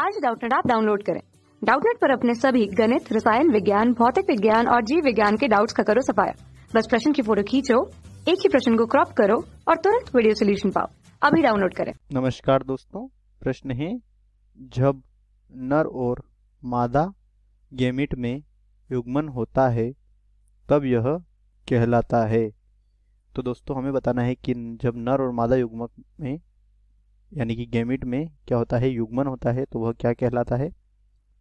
आज डाउटनेट आप डाउनलोड करें डाउटनेट पर अपने सभी गणित रसायन विज्ञान भौतिक विज्ञान और जीव विज्ञान के डाउट्स का करो सफाया बस प्रश्न की फोटो खींचो एक ही प्रश्न को क्रॉप करो और तुरंत वीडियो सोल्यूशन पाओ अभी डाउनलोड करें नमस्कार दोस्तों प्रश्न है जब नर और मादा गेमिट में युग्मन होता है तब यह कहलाता है तो दोस्तों हमें बताना है कि जब नर और मादा युग्मक में यानी कि गेमिट में क्या होता है युग्मन होता है तो वह क्या कहलाता है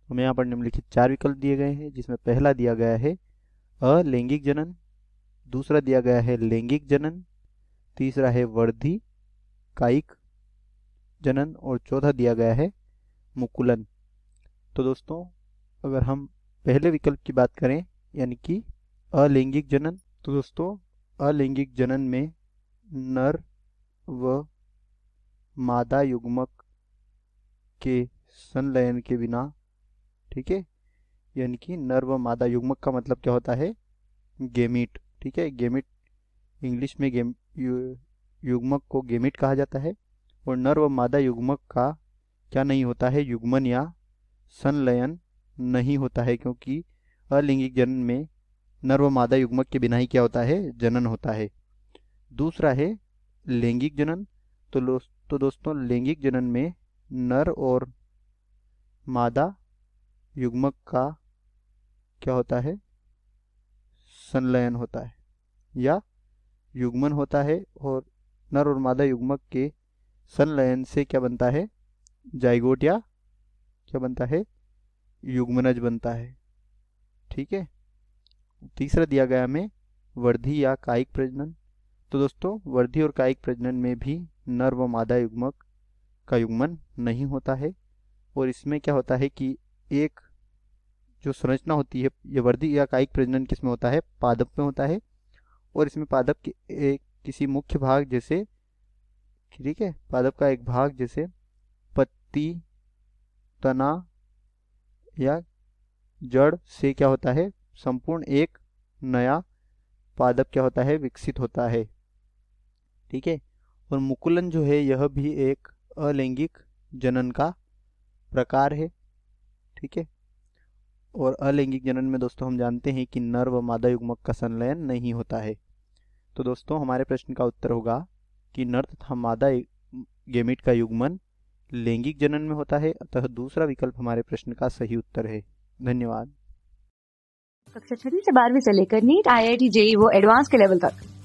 हमें यहाँ पर निम्नलिखित चार विकल्प दिए गए हैं जिसमें पहला दिया गया है अलैंगिक जनन दूसरा दिया गया है लैंगिक जनन तीसरा है वर्धि कायिक जनन और चौथा दिया गया है मुकुलन तो दोस्तों अगर हम पहले विकल्प की बात करें यानी कि अलैंगिक जनन तो दोस्तों अलैंगिक जनन में नर व मादा युग्मक के संलयन के बिना ठीक है यानी कि नर व मादा युग्मक का मतलब क्या होता है गेमिट ठीक है गेमिट इंग्लिश में गेम यु, युग्मक को गेमिट कहा जाता है और नर व मादा युग्मक का क्या नहीं होता है युग्मन या संलयन नहीं होता है क्योंकि अलिंगिक जनन में नर व मादा युग्मक के बिना ही क्या होता है जनन होता है दूसरा है लैंगिक जनन तो तो दोस्तों लैंगिक जनन में नर और मादा युग्मक का क्या होता है संलयन होता है या युग्मन होता है और नर और मादा युग्मक के संलयन से क्या बनता है जाइगोट या क्या बनता है युग्मनज बनता है ठीक है तीसरा दिया गया हमें वर्धी या कायिक प्रजनन तो दोस्तों वर्धी और कायिक प्रजनन में भी नर व मादा युग्मक का युग्मन नहीं होता है और इसमें क्या होता है कि एक जो संरचना होती है यह वर्दी या कायिक प्रजनन किसमें होता है पादप में होता है और इसमें पादप के एक किसी मुख्य भाग जैसे ठीक है पादप का एक भाग जैसे पत्ती तना या जड़ से क्या होता है संपूर्ण एक नया पादप क्या होता है विकसित होता है ठीक है और मुकुलन जो है यह भी एक अलैंगिक जनन का प्रकार है ठीक है और अलैंगिक जनन में दोस्तों हम जानते हैं कि नर व मादा युग्मक का संलयन नहीं होता है तो दोस्तों हमारे प्रश्न का उत्तर होगा कि नर तथा मादा गेमिट का युग्मन लैंगिक जनन में होता है अतः दूसरा विकल्प हमारे प्रश्न का सही उत्तर है धन्यवाद कक्षा छठी से बारहवीं से लेकर NEET I I T JEE वो एडवांस के लेवल तक